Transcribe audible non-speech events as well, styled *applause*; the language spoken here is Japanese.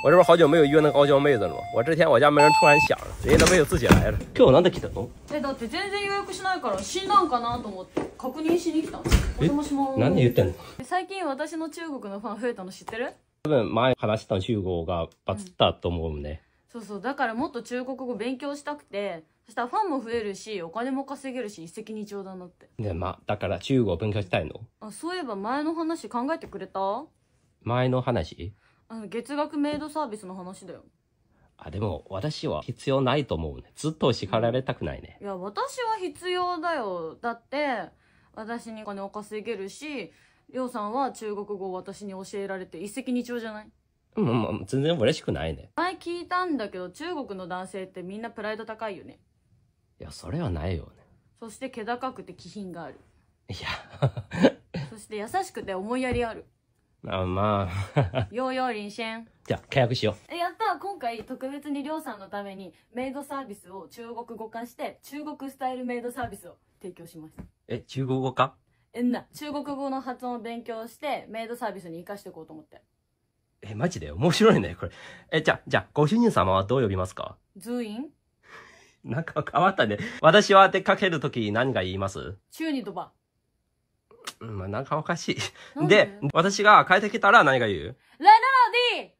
我这不好久没有约那妹子了吗？我这天我家门突然了，人家妹子自己来了。今日なんで来たの？え、だって全然予約しないから死んだんかなと思って確認しに来たし何言ってんの？最近私の中国のファン増えたの知ってる？多分前話した中国がバったと思うね、そうそう。だからもっと中国語勉強したくて、そしたらファンも増えるし、お金も稼げるし、一石二鳥だなって。で、まあ、だから中国を勉強したいの？あ、そういえば前の話考えてくれた？前の話？あの月額メイドサービスの話だよあでも私は必要ないと思うねずっと叱られたくないねいや私は必要だよだって私にお金を稼げるしりょうさんは中国語を私に教えられて一石二鳥じゃないうん、まあ、全然嬉しくないね前聞いたんだけど中国の男性ってみんなプライド高いよねいやそれはないよねそして気高くて気品があるいやそして優しくて思いやりあるあまあヨーヨーリンじゃあ約しようやった今回特別にりょうさんのためにメイドサービスを中国語化して中国スタイルメイドサービスを提供しますえ中国語化えんな中国語の発音を勉強してメイドサービスに生かしていこうと思ってえマジで面白いねこれえじゃあじゃあご主人様はどう呼びますかズーイン *laughs* なんか変わったね私は出かけるとき何が言いますチューニドバうん、まあ、なんかおかしい。で、私が変えてきたら何が言うレナーディ